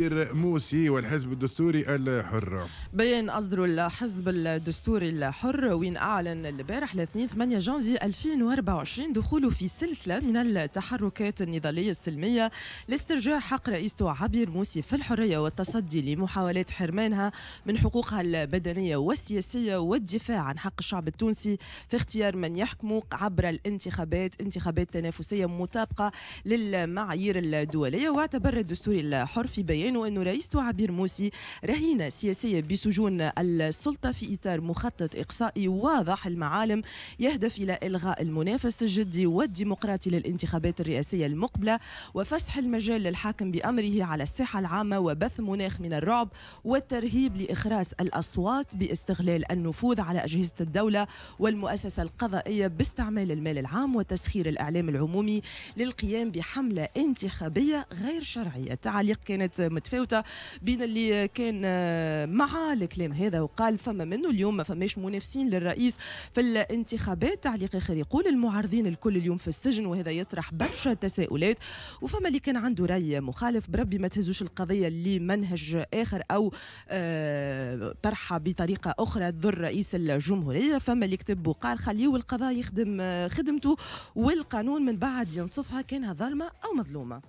موسي والحزب الدستوري الحر بيان أصدر الحزب الدستوري الحر وين أعلن البارح الاثنين 8 جانفي 2024 دخوله في سلسلة من التحركات النضالية السلمية لاسترجاع حق رئيسته عبير موسي في الحرية والتصدي لمحاولات حرمانها من حقوقها البدنية والسياسية والدفاع عن حق الشعب التونسي في اختيار من يحكمه عبر الانتخابات انتخابات تنافسية مطابقة للمعايير الدولية واعتبر الدستوري الحر في بيان البيان وأن رئيس عبير موسي رهينة سياسية بسجون السلطة في إطار مخطط إقصائي واضح المعالم يهدف إلى إلغاء المنافس الجدي والديمقراطي للانتخابات الرئاسية المقبلة وفسح المجال للحاكم بأمره على الساحة العامة وبث مناخ من الرعب والترهيب لإخراس الأصوات باستغلال النفوذ على أجهزة الدولة والمؤسسة القضائية باستعمال المال العام وتسخير الإعلام العمومي للقيام بحملة انتخابية غير شرعية تعليق كانت متفاوته بين اللي كان آه، مع الكلام هذا وقال فما منه اليوم ما فماش منافسين للرئيس في الانتخابات تعليق اخر يقول المعارضين الكل اليوم في السجن وهذا يطرح برشا تساؤلات وفما اللي كان عنده راي مخالف بربي ما تهزوش القضيه لمنهج اخر او آه، طرحها بطريقه اخرى تضر رئيس الجمهوريه فما اللي كتب وقال خليه القضاء يخدم آه، خدمته والقانون من بعد ينصفها كانها ظالمه او مظلومه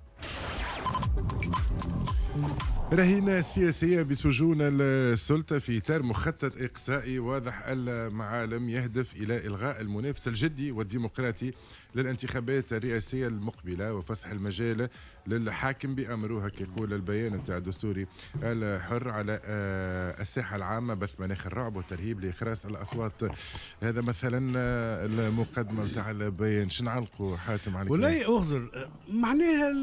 Mm-hmm. رهينة سياسية بسجون السلطة في إطار مخطط إقصائي واضح المعالم يهدف إلى إلغاء المنافس الجدي والديمقراطي للانتخابات الرئاسية المقبلة وفسح المجال للحاكم بأمره يقول البيان نتاع الدستوري الحر على آه، الساحة العامة بث مناخ الرعب والترهيب لإخراس الأصوات هذا مثلا آه، المقدمة نتاع البيان شنعلقوا حاتم عليك ولا أغزر معناها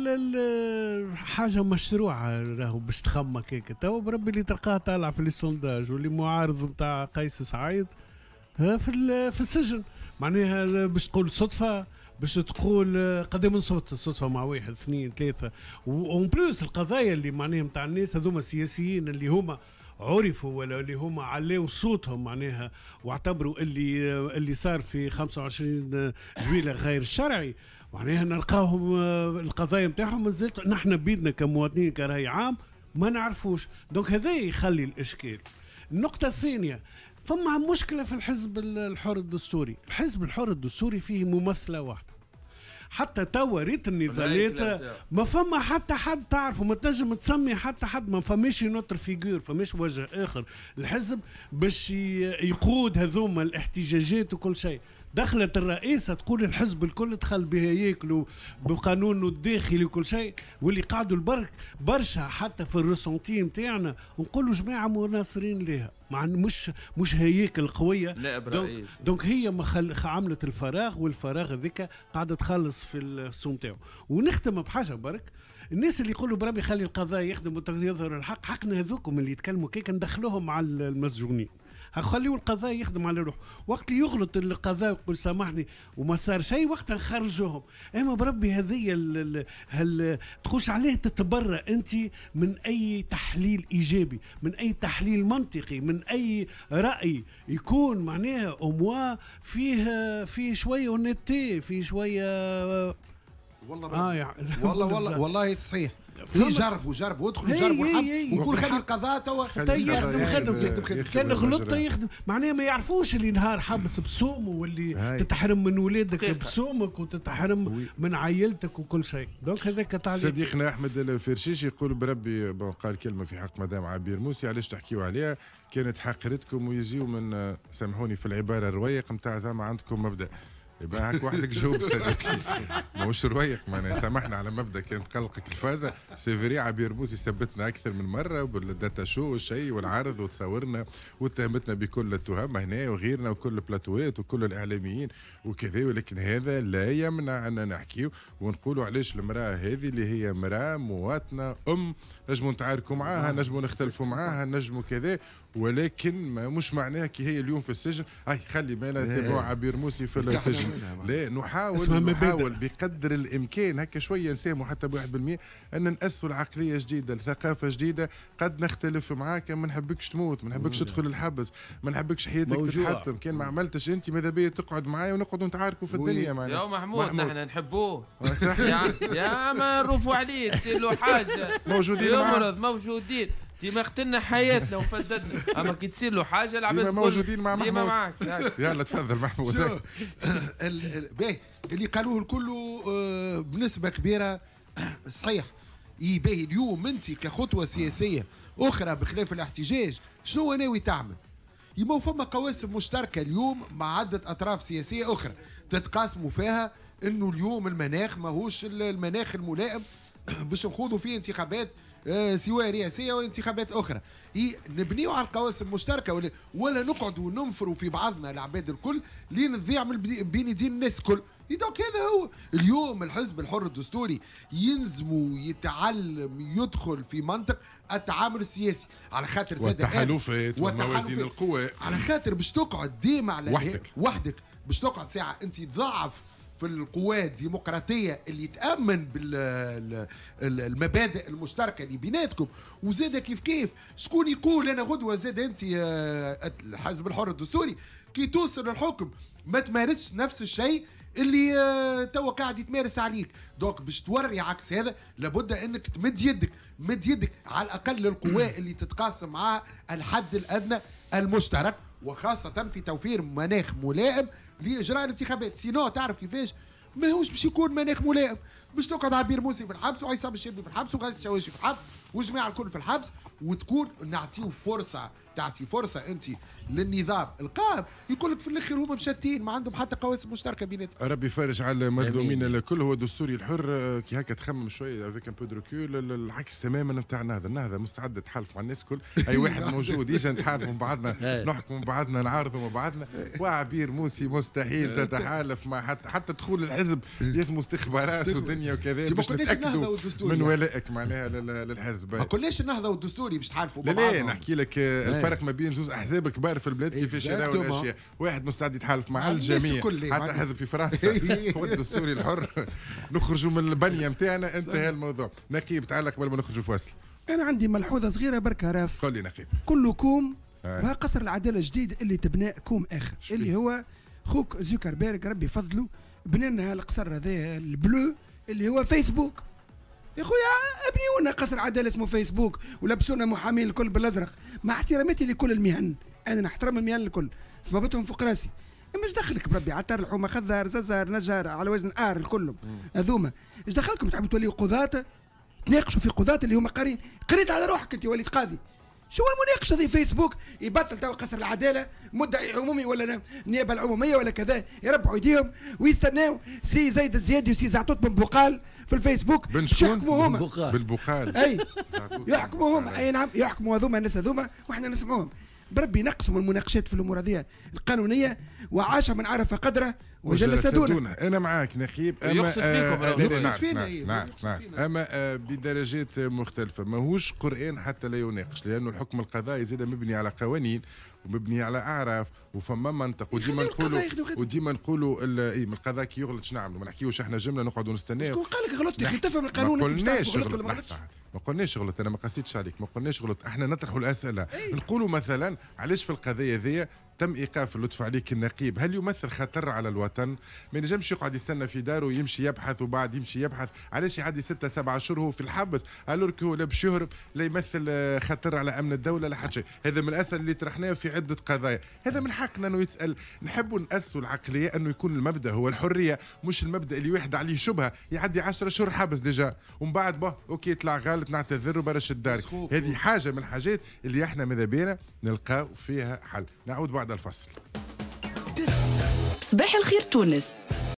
حاجة مشروعة راهو باش تخمك هيك توا بربي اللي تلقاه طالع في لي سونداج واللي معارض نتاع قيس سعيد في في السجن معناها باش تقول صدفه باش تقول قدام صوت صدفه مع واحد اثنين ثلاثه اون بلوس القضايا اللي معناها نتاع الناس هذوما السياسيين اللي هما عرفوا ولا اللي هما علاو صوتهم معناها واعتبروا اللي اللي صار في 25 جويلة غير شرعي معناها نلقاهم القضايا نتاعهم مازالت نحن بيدنا كمواطنين كراي عام ما نعرفوش دونك هذا يخلي الاشكال النقطه الثانيه فما مشكله في الحزب الحر الدستوري الحزب الحر الدستوري فيه ممثله واحده حتى توا ريت النضالات ما فما حتى حد تعرفه ما تنجم تسمي حتى حد ما فماش نوتر فيجور فماش وجه اخر الحزب باش يقود هذوما الاحتجاجات وكل شيء دخلت الرئيسة تقول الحزب الكل دخل ياكلوا بقانونه الداخلي وكل شيء واللي قعدوا البرك برشا حتى في الرسنتي نتاعنا نقولوا جماعة مناصرين لها مع مش مش هياكل قويه نائب رئيس دونك, دونك هي ما خل... عملت الفراغ والفراغ هذاك قاعده تخلص في السوم تاعو ونختم بحاجه برك الناس اللي يقولوا بربي خلي القضاء يخدم يظهر الحق حقنا هذوكم اللي يتكلموا كيك ندخلوهم على المسجونين خليه القضاء يخدم على روحه وقت اللي يغلط القضاء يقول سامحني وما صار شيء وقتها نخرجوهم اما بربي هذه هل تخش عليه تتبرأ انت من اي تحليل ايجابي من اي تحليل منطقي من اي راي يكون معناها اموا فيه فيه شويه اونيتي فيه شويه والله آه يعني والله والله والله صحيح في جرب وجرب وادخل وجرب وحط وكل خلي القضاء توا طيب، يخدم خدم كان غلط يخدم معناها ما يعرفوش اللي نهار حابس بسوم واللي تتحرم من ولادك بسومك وتتحرم من عائلتك وكل شيء دونك هذاك تعليق صديقنا احمد الفرشيش يقول بربي قال كلمه في حق مدام عبير موسي علاش تحكيوا عليها كانت حقرتكم ويزيو من سامحوني في العباره الرويق نتاع زعما عندكم مبدا يبقى هاك وحدك جاوبت ماهوش رويق معناها سامحنا على مبدا كانت قلقك الفازه سيفري عبير موسي ثبتنا اكثر من مره بالداتا شو والشيء والعرض وتصورنا واتهمتنا بكل التهم هنا وغيرنا وكل البلاتوات وكل الاعلاميين وكذا ولكن هذا لا يمنع ان نحكيو ونقولوا علاش المراه هذه اللي هي مراه مواطنه ام نجموا نتعاركوا معاها نجموا نختلفوا معاها نجموا كذا ولكن مش معناها كي هي اليوم في السجن اي خلي بالها سي إيه. عبير موسي في السجن لا نحاول نحاول بقدر الامكان هكا شويه نساهموا حتى ب 1% ان ناسوا العقليه جديده لثقافه جديده قد نختلف معاك ما نحبكش تموت ما نحبكش تدخل الحبس ما نحبكش حياتك تتحطم كان ما عملتش انت ماذا بيا تقعد معايا ونقعدوا نتعاركوا في الدنيا معنا يا محمود نحن نحبوه آه، يا ما نروفوا عليه تصير له حاجه موجودين يمرض موجودين ديما قتلنا حياتنا وفددنا اما كي تصير له حاجه العباد موجودين مع محمود ديما معك يلا تفضل محمود اللي قالوه الكل آه، بنسبه كبيره صحيح يباهي اليوم انت كخطوه سياسيه اخرى بخلاف الاحتجاج شنو ناوي تعمل؟ يما فما قواسم مشتركه اليوم مع عده اطراف سياسيه اخرى تتقاسموا فيها انه اليوم المناخ ماهوش المناخ الملائم باش نخوضوا في انتخابات آه، سواء رئاسيه وانتخابات اخرى نبنيو على القواسم المشتركه ولا, ولا نقعدوا ننفروا في بعضنا العباد الكل لين تضيع من بين يدين الناس الكل دونك هذا هو اليوم الحزب الحر الدستوري ينزم يتعلم يدخل في منطق التعامل السياسي على خاطر والتحالفات وموازين القوى على خاطر باش تقعد ديما على وحدك وحدك باش تقعد ساعه انت تضعف في القوى الديمقراطيه اللي تامن بالمبادئ المشتركه اللي بيناتكم وزاده كيف كيف شكون يقول انا غدوه زاد انت الحزب الحر الدستوري كي توصل للحكم ما تمارسش نفس الشيء اللي آه، توا قاعد يتمارس عليك دونك باش توري عكس هذا لابد انك تمد يدك مد يدك على الاقل القوى اللي تتقاسم معها الحد الادنى المشترك وخاصه في توفير مناخ ملائم لاجراء الانتخابات سينو تعرف كيفاش ماهوش باش يكون مناخ ملائم باش تقعد عبير موسي في الحبس وعصام الشربي في الحبس وغازي الشواشي في الحبس والجماعه الكل في الحبس وتكون نعطيو فرصه تعطي فرصه انت للنظام القائم يقول لك في الاخر هما مشتين ما عندهم حتى قواسم مشتركه بيناتهم ربي يفرج على مظلومين الكل هو دستوري الحر آه، كي هكا تخمم شويه افيك ان بو العكس تماما نتاع النهضه النهضه مستعده تحالف مع الناس الكل اي واحد موجود يجي نتحالف مع بعضنا إيه. نحكموا من بعضنا نعارضوا مع بعضنا وعبير موسي مستحيل إيه. تتحالف مع حتى حتى دخول الحزب يسمو استخبارات الدنيا وكذا باش والدستور من ولائك معناها للحزب ما قلناش النهضه والدستوري باش تحالفوا لا لا نحكي لك آه، إيه. الفرق ما بين زوز احزاب كبار في البلاد كيفاش يراو إيه، الاشياء واحد مستعد يتحالف مع الجميع حتى حزب في فرنسا إيه. هو الحر نخرجوا من البنيه نتاعنا انتهى الموضوع نقيب تعال قبل ما نخرجوا فاصل انا عندي ملحوظه صغيره برك راف قول لي نقيب كلكم ها آه. قصر العداله الجديد اللي تبنى كوم اخر اللي هو خوك زوكربيرغ ربي فضله بنى لنا القصر هذا البلو اللي هو فيسبوك يا خويا ابنيو لنا قصر عداله اسمه فيسبوك ولبسونا محامين الكل بالازرق مع احتراماتي لكل المهن انا نحترم المهن الكل سببتهم فوق راسي اما دخلك بربي عطار الحومه خضر ززر نجار على وزن ار الكلهم هذوما اش دخلكم تحبوا توليوا قضاة تناقشوا في قضاة اللي هما قارين قريت على روحك انت وليت قاضي شو المناقشة دي فيسبوك يبطل تو قصر العدالة مدعي عمومي ولا نيابة العمومية ولا كذا يربعوا ايديهم ويستناو سي زيد الزيادي وسي زعتوت بن بقال في الفيسبوك بن يحكموا هما بالبقال آه. اي يحكموا هما اي نعم يحكموا هذوما الناس هذوما واحنا نسمعوهم بربي نقسم المناقشات في الامور هذه القانونيه وعاش من عرف قدره وجلس دونه انا معاك نقيب اما يقصد آه، فيكم نعم، نعم، نعم، يقصد فينا نعم نعم اما آه، بدرجات مختلفه ماهوش قران حتى لا يناقش لانه الحكم القضائي زاد مبني على قوانين ومبني على اعراف وفما منطق وديما نقولوا وديما نقولوا اي من القضاء كي يغلط شنو نعملوا ما نحكيوش احنا جمله نقعدوا نستناو شكون قال لك غلطت يا اخي تفهم القانون ما قلناش غلطت ولا ما غلطتش ما قلناش غلط انا ما قصيتش عليك ما قلناش غلط احنا نطرحوا الاسئله إيه. نقولوا مثلا علاش في القضيه ذي تم ايقاف اللطف عليك النقيب هل يمثل خطر على الوطن ما ينجمش يقعد يستنى في داره ويمشي يبحث وبعد يمشي يبحث علاش يعدي ستة سبعة اشهر هو في الحبس الورك هو لا باش يهرب لا يمثل خطر على امن الدوله لا حتى شيء هذا من الاسئله اللي طرحناها في عده قضايا هذا من حقنا انه يتسال نحبوا ناسوا العقليه انه يكون المبدا هو الحريه مش المبدا اللي واحد عليه شبهه يعدي 10 شهور حبس ديجا ومن بعد باه اوكي طلع غلط نعتذر وبرش الدار هذه حاجه من الحاجات اللي احنا ماذا بينا نلقاو فيها حل نعود بعد بعد الفصل صباح الخير تونس